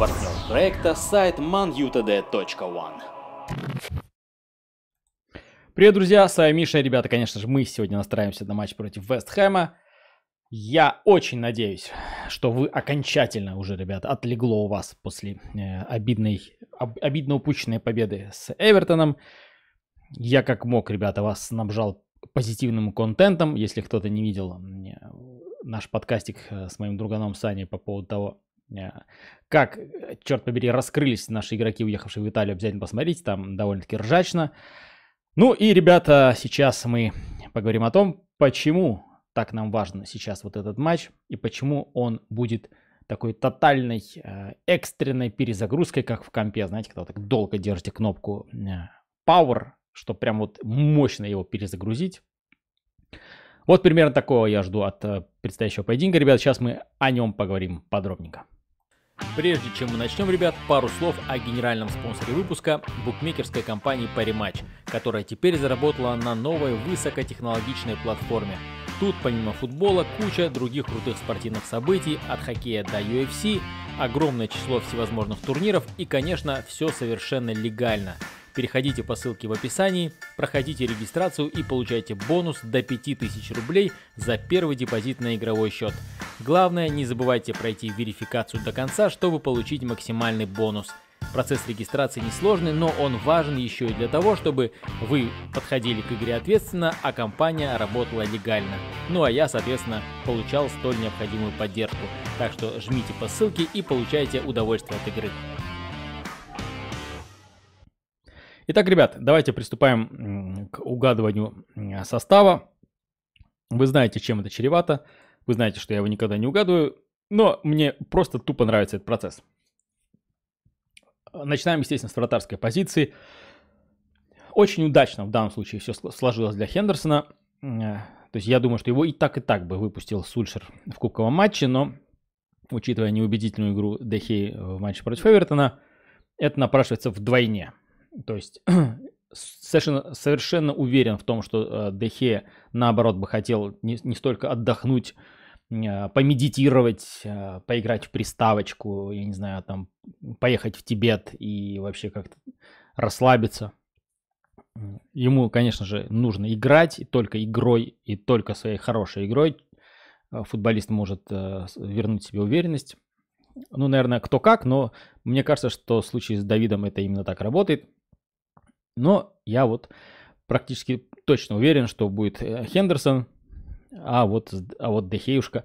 Партнер проекта сайт manutd.one. Привет, друзья, с вами Миша. Ребята, конечно же, мы сегодня настраиваемся на матч против Вест Хэма. Я очень надеюсь, что вы окончательно уже, ребята, отлегло у вас после э, обидной, об, обидно упущенной победы с Эвертоном. Я как мог, ребята, вас снабжал позитивным контентом. Если кто-то не видел э, наш подкастик э, с моим друганом Саней по поводу того, Э, как, э, черт побери, раскрылись наши игроки, уехавшие в Италию, обязательно посмотрите, там довольно-таки ржачно. Ну и, ребята, сейчас мы поговорим о том, почему так нам важен сейчас вот этот матч и почему он будет такой тотальной э, экстренной перезагрузкой, как в компе, знаете, когда вы так долго держите кнопку Power, чтобы прям вот мощно его перезагрузить. Вот примерно такого я жду от предстоящего поединка, ребят. Сейчас мы о нем поговорим подробненько. Прежде чем мы начнем, ребят, пару слов о генеральном спонсоре выпуска – букмекерской компании Parimatch, которая теперь заработала на новой высокотехнологичной платформе. Тут помимо футбола куча других крутых спортивных событий, от хоккея до UFC, огромное число всевозможных турниров и, конечно, все совершенно легально – Переходите по ссылке в описании, проходите регистрацию и получайте бонус до 5000 рублей за первый депозит на игровой счет. Главное, не забывайте пройти верификацию до конца, чтобы получить максимальный бонус. Процесс регистрации несложный, но он важен еще и для того, чтобы вы подходили к игре ответственно, а компания работала легально. Ну а я, соответственно, получал столь необходимую поддержку. Так что жмите по ссылке и получайте удовольствие от игры. Итак, ребят, давайте приступаем к угадыванию состава. Вы знаете, чем это чревато. Вы знаете, что я его никогда не угадываю. Но мне просто тупо нравится этот процесс. Начинаем, естественно, с вратарской позиции. Очень удачно в данном случае все сложилось для Хендерсона. Э, то есть я думаю, что его и так, и так бы выпустил Сульшер в кубковом матче, но учитывая неубедительную игру Дехи в матче против Эвертона, это напрашивается вдвойне. То есть совершенно, совершенно уверен в том, что э, Дехе, наоборот, бы хотел не, не столько отдохнуть, а, помедитировать, э, поиграть в приставочку, я не знаю, там, поехать в Тибет и вообще как-то расслабиться. Ему, конечно же, нужно играть и только игрой, и только своей хорошей игрой. Э, футболист может вернуть себе уверенность. Ну, наверное, кто как, но мне кажется, что в случае с Давидом это именно так работает. Но я вот практически точно уверен, что будет э, Хендерсон, а вот, а вот Дехеюшка.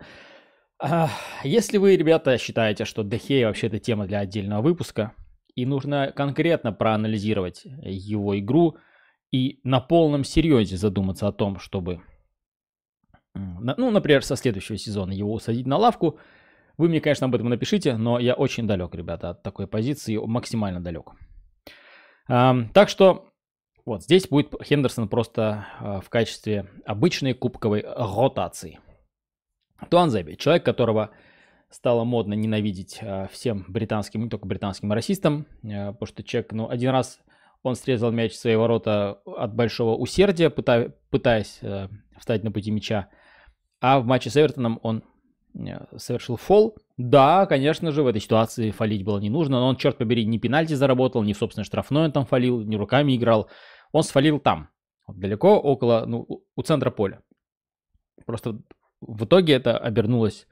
А, если вы, ребята, считаете, что Дехей вообще это тема для отдельного выпуска, и нужно конкретно проанализировать его игру и на полном серьезе задуматься о том, чтобы, ну, например, со следующего сезона его усадить на лавку, вы мне, конечно, об этом напишите, но я очень далек, ребята, от такой позиции, максимально далек. Так что вот здесь будет Хендерсон просто а, в качестве обычной кубковой ротации. Туанзеби, человек, которого стало модно ненавидеть а, всем британским, не только британским а расистам, потому что человек, ну, один раз он срезал мяч в свои ворота от большого усердия, пытаясь э, встать на пути мяча, а в матче с Эвертоном он Э, совершил фол. Да, конечно же, в этой ситуации фалить было не нужно, но он, черт побери, не пенальти заработал, не собственно штрафной он там фалил, не руками играл. Он сфалил там, далеко, около, ну, у центра поля. Просто в итоге это обернулось,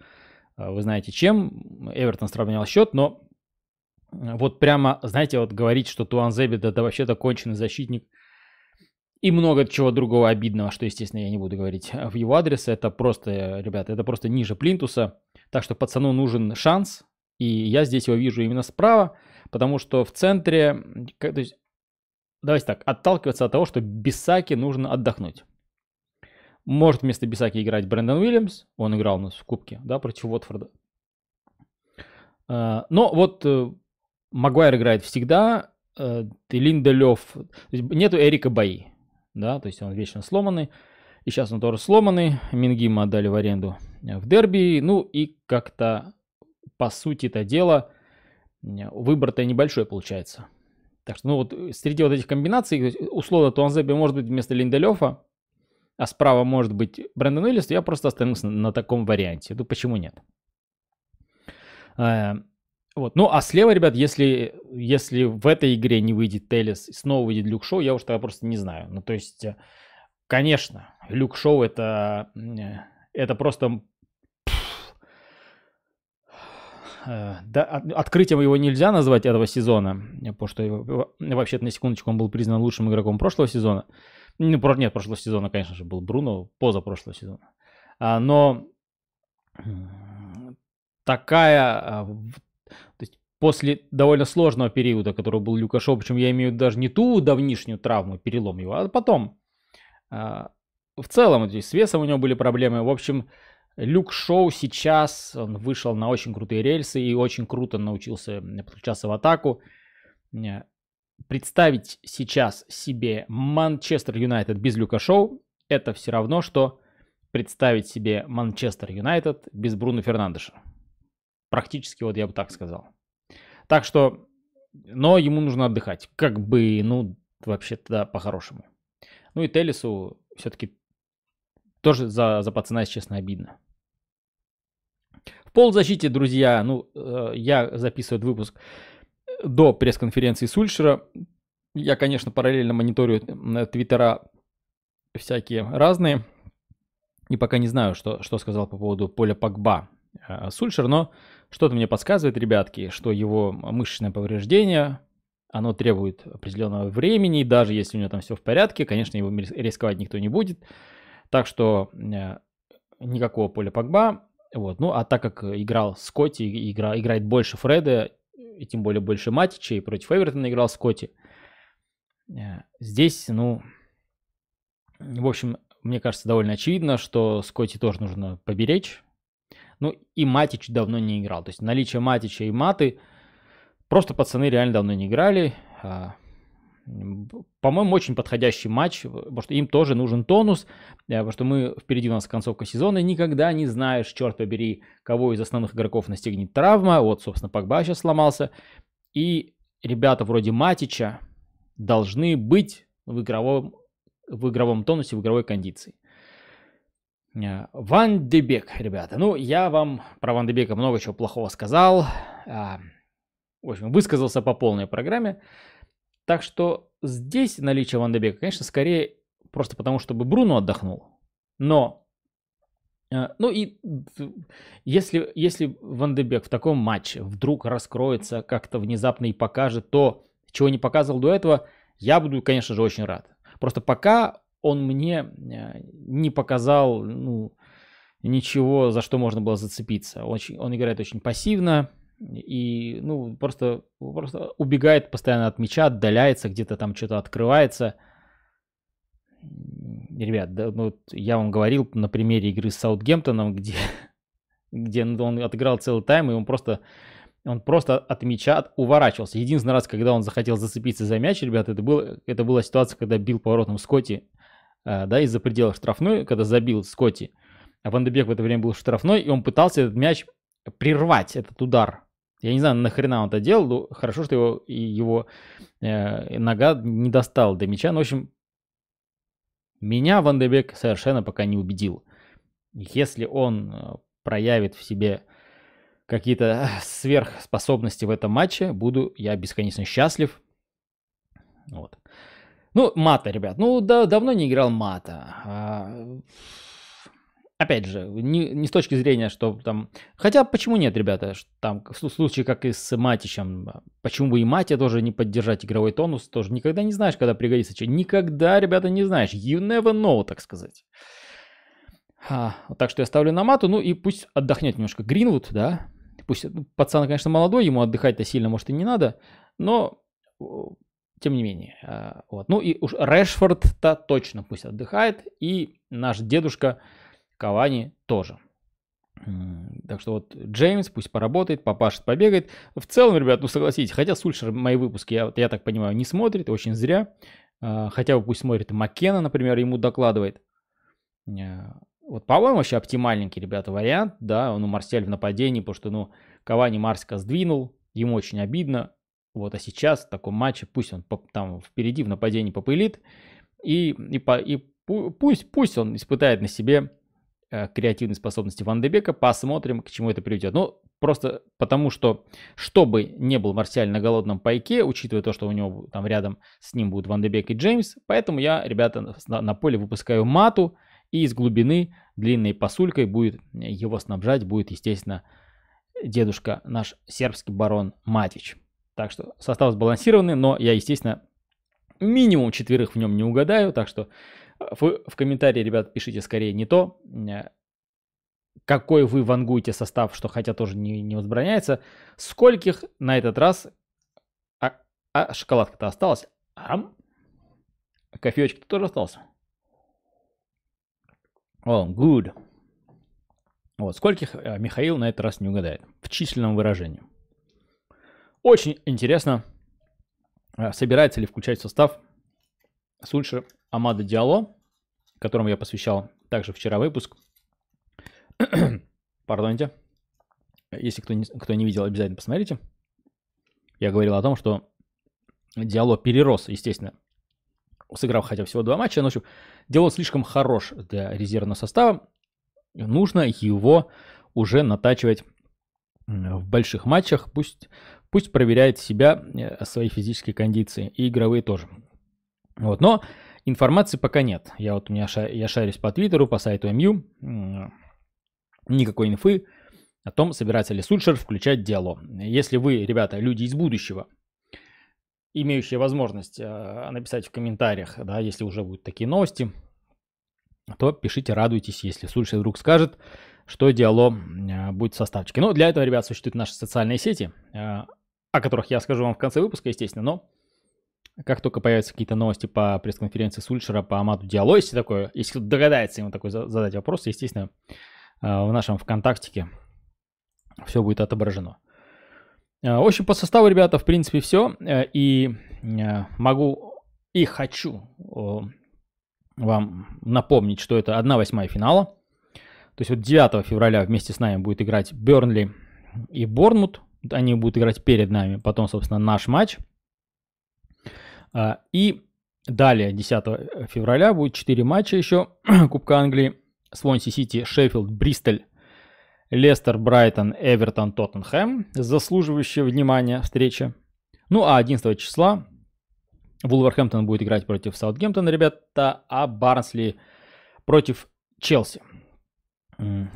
э, вы знаете, чем. Эвертон сравнял счет, но э, вот прямо, знаете, вот говорить, что Туан да, да вообще-то конченый защитник – и много чего другого обидного, что, естественно, я не буду говорить э, в его адрес. Это просто, э, ребята, это просто ниже плинтуса. Так что пацану нужен шанс. И я здесь его вижу именно справа, потому что в центре... То есть, давайте так, отталкиваться от того, что Бисаки нужно отдохнуть. Может вместо Бисаки играть Брэндон Уильямс. Он играл у нас в Кубке, да, против Уотфорда. Э, но вот Магуайр играет всегда, Линда Лев. Нету Эрика Баи да, то есть он вечно сломанный. И сейчас он тоже сломанный. Мингима отдали в аренду э, в дерби. Ну и как-то, по сути это дело, э, выбор-то небольшой получается. Так что, ну вот, э, среди вот этих комбинаций, условно, Туанзеби может быть вместо Линделёфа, а справа может быть Брэндон Уиллис, я просто останусь на, на таком варианте. Ну, почему нет? Вот. Ну, а слева, ребят, если, если в этой игре не выйдет Телес, снова выйдет Люк Шоу, я уж тогда просто не знаю. Ну, то есть, э, конечно, Люк Шоу это, э, это просто э, да, открытием его нельзя назвать этого сезона, потому что его, вообще на секундочку он был признан лучшим игроком прошлого сезона. Ну, про, нет, прошлого сезона, конечно же, был Бруно, позапрошлого сезона. А, но такая, а, то есть после довольно сложного периода, который был Люкашов, причем я имею даже не ту давнишнюю травму, перелом его, а потом. А, в целом, то есть с весом у него были проблемы. В общем, Люк Шоу сейчас, он вышел на очень крутые рельсы и очень круто научился подключаться в атаку. Представить сейчас себе Манчестер Юнайтед без Люка Шоу, это все равно, что представить себе Манчестер Юнайтед без Бруно Фернандеша. Практически вот я бы так сказал. Так что, но ему нужно отдыхать. Как бы, ну, вообще тогда по-хорошему. Ну и Телесу все-таки тоже за, за пацана, если честно, обидно. В ползащите, друзья, ну, э, я записываю этот выпуск э, до пресс-конференции Сульшера. Я, конечно, параллельно мониторю э, твиттера всякие разные. И пока не знаю, что, что сказал по поводу поля Пакба. Э, Сульшер, но что-то мне подсказывает, ребятки, что его мышечное повреждение, оно требует определенного времени, и даже если у него там все в порядке, конечно, его рисковать никто не будет. Так что э, никакого поля Погба. Вот. Ну, а так как играл Скотти, игра, играет больше Фреда, и тем более больше Матича, против Эвертона играл Скотти, э, здесь, ну, в общем, мне кажется, довольно очевидно, что Скотти тоже нужно поберечь, ну и Матич давно не играл. То есть наличие Матича и Маты, просто пацаны реально давно не играли. А, по-моему, очень подходящий матч, потому что им тоже нужен тонус, э, потому что мы впереди у нас концовка сезона, и никогда не знаешь, черт побери, кого из основных игроков настигнет травма. Вот, собственно, Погба сейчас сломался. И ребята вроде Матича должны быть в игровом, в игровом тонусе, в игровой кондиции. Э, Ван Дебек, ребята. Ну, я вам про Ван Дебека много чего плохого сказал. Э, в общем, высказался по полной программе. Так что здесь наличие Ван Дебека, конечно, скорее просто потому, чтобы Бруно отдохнул. Но, э, ну и если, если Ван Дебек в таком матче вдруг раскроется как-то внезапно и покажет то, чего не показывал до этого, я буду, конечно же, очень рад. Просто пока он мне э, не показал ну, ничего, за что можно было зацепиться. Очень, он играет очень пассивно и ну, просто, просто убегает постоянно от мяча, отдаляется, где-то там что-то открывается. Ребят, да, ну, я вам говорил на примере игры с Саутгемптоном, где, где он отыграл целый тайм, и он просто он просто от мяча уворачивался. Единственный раз, когда он захотел зацепиться за мяч, ребят это, был, это была ситуация, когда бил поворотом Скотти Э, да, из-за предела штрафной, когда забил Скотти. А Ван в это время был штрафной, и он пытался этот мяч прервать, этот удар. Я не знаю, нахрена он это делал, но хорошо, что его, его э, нога не достала до мяча. Но ну, в общем, меня Вандебек совершенно пока не убедил. Если он э, проявит в себе какие-то э, сверхспособности в этом матче, буду я бесконечно счастлив. Вот. Ну, мата, ребят. Ну, да, давно не играл мата. А, опять же, не, не с точки зрения, что там... Хотя, почему нет, ребята? там, в случае, как и с Матичем, а, почему бы и мате тоже не поддержать игровой тонус? Тоже никогда не знаешь, когда пригодится. Че. Никогда, ребята, не знаешь. You never know, так сказать. А, так что я ставлю на мату. Ну и пусть отдохнет немножко Гринвуд, да? Пусть ну, пацан, конечно, молодой, ему отдыхать-то сильно, может, и не надо. Но тем не менее. Э, вот. Ну и уж Решфорд-то точно пусть отдыхает, и наш дедушка Кавани тоже. Так что вот Джеймс пусть поработает, попашет, побегает. В целом, ребят, ну согласитесь, хотя Сульшер мои выпуски, я, я так понимаю, не смотрит, очень зря. Э, хотя бы пусть смотрит Маккена, например, ему докладывает. Э, вот, по-моему, вообще оптимальненький, ребята, вариант, да, он у Марсель в нападении, потому что, ну, Кавани Марсика сдвинул, ему очень обидно, вот, а сейчас в таком матче пусть он там впереди в нападении попылит, и, и, по, и пусть, пусть он испытает на себе э, креативные способности Ван Дебека, посмотрим, к чему это приведет. Ну, просто потому что, чтобы не был Марсиаль на голодном пайке, учитывая то, что у него там рядом с ним будут Ван Дебек и Джеймс, поэтому я, ребята, на, на поле выпускаю мату, и из глубины длинной посулькой будет э, его снабжать, будет, естественно, дедушка наш сербский барон Матич. Так что состав сбалансированный, но я, естественно, минимум четверых в нем не угадаю. Так что э, вы в комментарии, ребят, пишите скорее не то, э, какой вы вангуете состав, что хотя тоже не, не возбраняется. Скольких на этот раз... А, а шоколадка-то осталась? А? Кофеечек-то тоже остался? О, oh, good. Вот, скольких э, Михаил на этот раз не угадает в численном выражении. Очень интересно, а, собирается ли включать в состав Сульшер Амада Диало, которому я посвящал также вчера выпуск. Пардоните, Если кто не, кто не видел, обязательно посмотрите. Я говорил о том, что Диало перерос, естественно, сыграв хотя всего два матча. Но, ну, в общем, Диало слишком хорош для резервного состава. Нужно его уже натачивать в больших матчах, пусть, пусть проверяет себя, э, свои физические кондиции и игровые тоже. Вот, но информации пока нет. Я вот у меня ша, я шарюсь по Твиттеру, по сайту МЮ, никакой инфы о том, собирается ли Сульшер включать дело Если вы, ребята, люди из будущего, имеющие возможность э, написать в комментариях, да, если уже будут такие новости, то пишите, радуйтесь, если Сульшер вдруг скажет, что диалог а, будет составчики. составчике. Но ну, для этого, ребят, существуют наши социальные сети, а, о которых я скажу вам в конце выпуска, естественно, но как только появятся какие-то новости по пресс-конференции Сульшера по Амаду Диалло, если такое, если кто догадается ему такой задать вопрос, естественно, а, в нашем ВКонтактике все будет отображено. В общем, по составу, ребята, в принципе, все. Э, и могу и хочу вам напомнить, что это 1 восьмая финала. То есть вот 9 февраля вместе с нами будет играть Бернли и Борнмут. Они будут играть перед нами. Потом, собственно, наш матч. А, и далее, 10 февраля, будет 4 матча еще Кубка Англии. Свонси Сити, Шеффилд, Бристоль, Лестер, Брайтон, Эвертон, Тоттенхэм. Заслуживающая внимания встреча. Ну а 11 числа Вулверхэмптон будет играть против Саутгемптона, ребята, а Барнсли против Челси.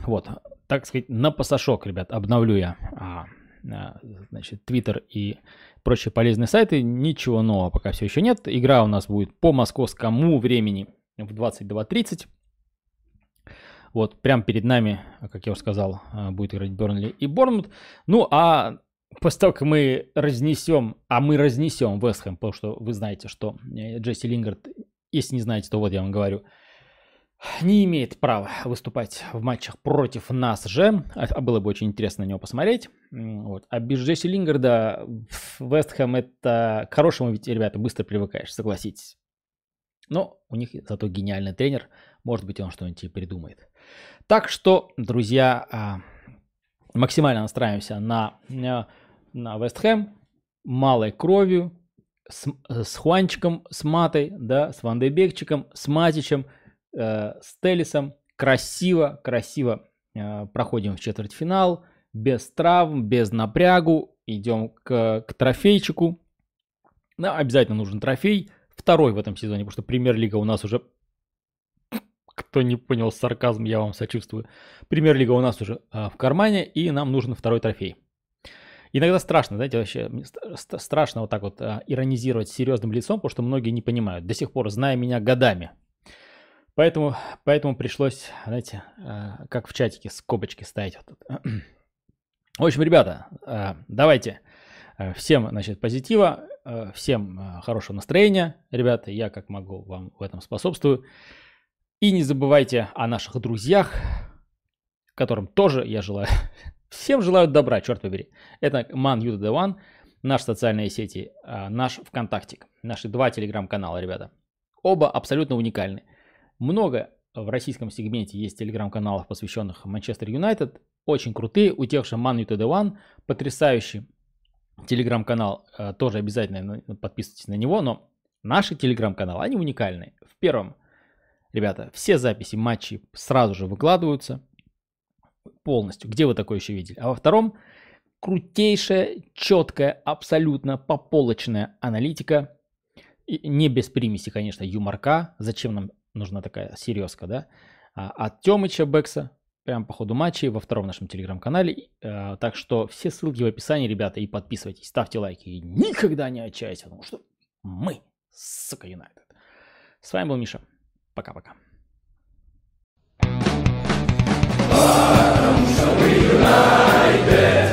Вот, так сказать, на пасашок, ребят, обновлю я а, а значит, Twitter и прочие полезные сайты. Ничего нового пока все еще нет. Игра у нас будет по московскому времени в 22.30. Вот, прямо перед нами, как я уже сказал, а, будет играть Бернли и Борнмут. Ну, а после того, как мы разнесем, а мы разнесем Вестхэм, потому что вы знаете, что э, Джесси Лингард, если не знаете, то вот я вам говорю – не имеет права выступать в матчах против нас же. А, а было бы очень интересно на него посмотреть. Вот. А без Джесси Лингарда в Вестхэм это к хорошему ведь, ребята, быстро привыкаешь, согласитесь. Но у них зато гениальный тренер. Может быть, он что-нибудь и придумает. Так что, друзья, а, максимально настраиваемся на, э, на Вестхэм. Малой кровью, с, э, с Хуанчиком, с Матой, да, с Вандебекчиком, с Матичем – э, с Телисом. Красиво, красиво э, проходим в четвертьфинал. Без травм, без напрягу. Идем к, к трофейчику. Ну, обязательно нужен трофей. Второй в этом сезоне, потому что премьер-лига у нас уже... Кто не понял сарказм, я вам сочувствую. Премьер-лига у нас уже э, в кармане, и нам нужен второй трофей. Иногда страшно, знаете, вообще страшно вот так вот а, иронизировать серьезным лицом, потому что многие не понимают. До сих пор, зная меня годами, Поэтому, поэтому пришлось, знаете, э, как в чатике, скобочки ставить. Вот В общем, ребята, э, давайте э, всем, значит, позитива, всем хорошего настроения, ребята, я как могу вам в этом способствую. И не забывайте о наших друзьях, которым тоже я желаю, всем желаю добра, черт побери. Это Man You The One, наши социальные сети, наш ВКонтактик, наши два телеграм-канала, ребята. Оба абсолютно уникальны. Много в российском сегменте есть телеграм-каналов, посвященных Манчестер Юнайтед. Очень крутые. У тех же Man United One потрясающий телеграм-канал. Э, тоже обязательно ну, подписывайтесь на него. Но наши телеграм-каналы, они уникальны. В первом, ребята, все записи матчей сразу же выкладываются полностью. Где вы такое еще видели? А во втором крутейшая, четкая, абсолютно пополочная аналитика. И не без примеси, конечно, юморка. Зачем нам нужна такая серьезка, да, а, от Темыча Бекса, прям по ходу матчей во втором нашем телеграм-канале. Э, так что все ссылки в описании, ребята, и подписывайтесь, ставьте лайки и никогда не отчаясь, потому что мы, сука, Юнайтед. С вами был Миша. Пока-пока. United.